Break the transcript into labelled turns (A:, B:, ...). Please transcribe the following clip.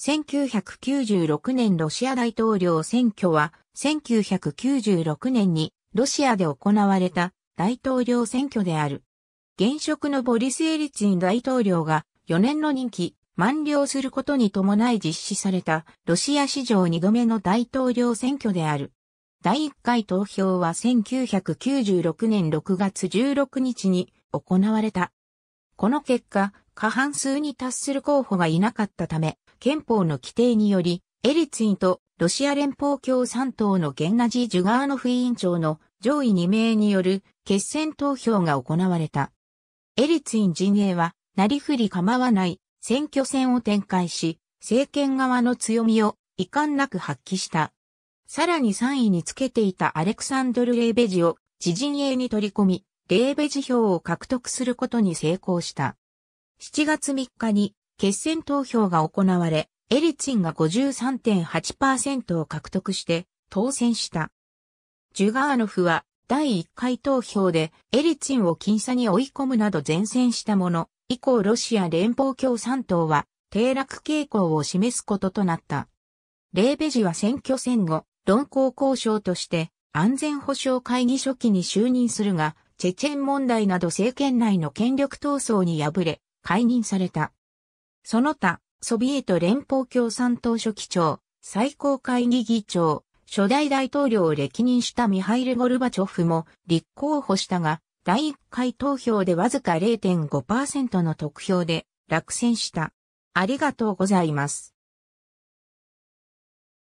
A: 1996年ロシア大統領選挙は、1996年にロシアで行われた大統領選挙である。現職のボリス・エリツィン大統領が4年の任期満了することに伴い実施されたロシア史上2度目の大統領選挙である。第1回投票は1996年6月16日に行われた。この結果、過半数に達する候補がいなかったため、憲法の規定により、エリツィンとロシア連邦共産党のゲンナジー・ジュガーノフ委員長の上位2名による決選投票が行われた。エリツィン陣営は、なりふり構わない選挙戦を展開し、政権側の強みを遺憾なく発揮した。さらに3位につけていたアレクサンドル・レーベジを自陣営に取り込み、レーベジ票を獲得することに成功した。7月3日に決選投票が行われ、エリツィンが53.8%を獲得して当選した。ジュガーノフは第1回投票でエリツィンを僅差に追い込むなど前線したもの、以降ロシア連邦共産党は低落傾向を示すこととなった。レーベジは選挙戦後、論考交渉として安全保障会議初期に就任するが、チェチェン問題など政権内の権力闘争に敗れ、解任された。その他、ソビエト連邦共産党書記長、最高会議議長、初代大統領を歴任したミハイル・ゴルバチョフも立候補したが、第1回投票でわずか0.5%の得票で落選した。ありがとうございます。